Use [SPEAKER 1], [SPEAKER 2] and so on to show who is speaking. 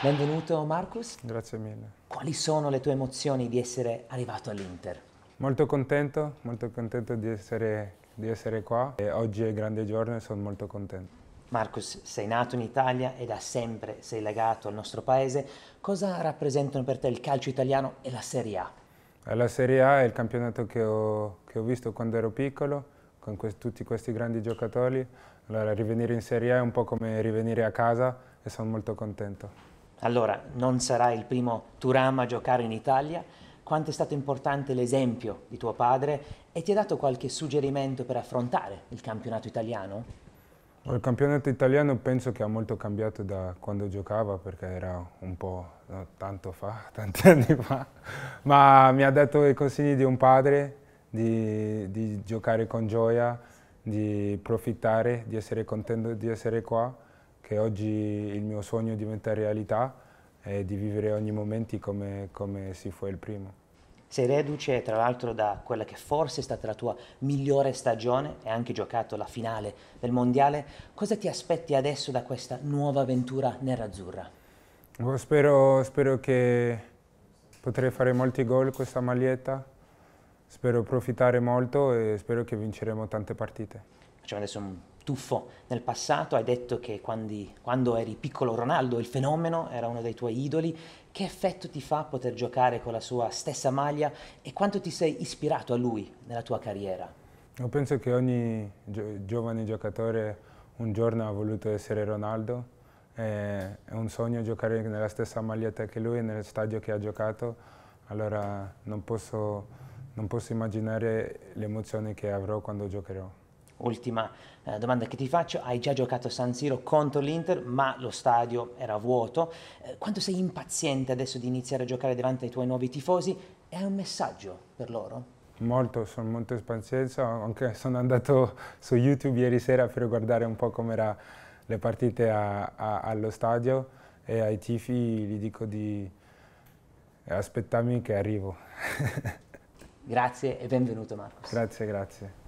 [SPEAKER 1] Benvenuto Marcus. Grazie mille. Quali sono le tue emozioni di essere arrivato all'Inter?
[SPEAKER 2] Molto contento, molto contento di essere, di essere qua e oggi è un grande giorno e sono molto contento. Marcus, sei nato in
[SPEAKER 1] Italia e da sempre sei legato al nostro paese. Cosa rappresentano per te il calcio italiano e la Serie A?
[SPEAKER 2] Eh, la Serie A è il campionato che ho, che ho visto quando ero piccolo, con questi, tutti questi grandi giocatori. Allora, rivenire in Serie A è un po' come rivenire a casa e sono molto contento.
[SPEAKER 1] Allora, non sarà il primo Turam a giocare in Italia? Quanto è stato importante l'esempio di tuo padre e ti ha dato qualche suggerimento per affrontare il campionato italiano?
[SPEAKER 2] Il campionato italiano penso che ha molto cambiato da quando giocava perché era un po' no, tanto fa, tanti anni fa, ma mi ha dato i consigli di un padre di, di giocare con gioia, di approfittare, di essere contento di essere qua che oggi il mio sogno diventa realtà e di vivere ogni momento come, come si fu il primo. Sei reduce tra l'altro da quella che forse è stata la tua migliore
[SPEAKER 1] stagione e anche giocato la finale del mondiale. Cosa ti aspetti adesso da questa nuova avventura nerazzurra?
[SPEAKER 2] Oh, spero, spero, che potrei fare molti gol questa maglietta, spero approfittare molto e spero che vinceremo tante partite.
[SPEAKER 1] Facciamo adesso un tuffo nel passato, hai detto che quando, quando eri piccolo Ronaldo, il fenomeno, era uno dei tuoi idoli, che effetto ti fa poter giocare con la sua stessa maglia e quanto ti sei ispirato a lui nella tua carriera?
[SPEAKER 2] Io penso che ogni gio giovane giocatore un giorno ha voluto essere Ronaldo, è un sogno giocare nella stessa maglietta che lui, nel stadio che ha giocato, allora non posso, non posso immaginare l'emozione che avrò quando giocherò. Ultima eh, domanda che ti faccio, hai già giocato San Siro contro l'Inter,
[SPEAKER 1] ma lo stadio era vuoto. Eh, quanto sei impaziente adesso di iniziare a giocare davanti ai tuoi nuovi tifosi? È un messaggio per loro?
[SPEAKER 2] Molto, sono molto impazienza, anche sono andato su YouTube ieri sera per guardare un po' come erano le partite a, a, allo stadio e ai tifi gli dico di aspettarmi che arrivo. grazie e benvenuto Marcos. Grazie, grazie.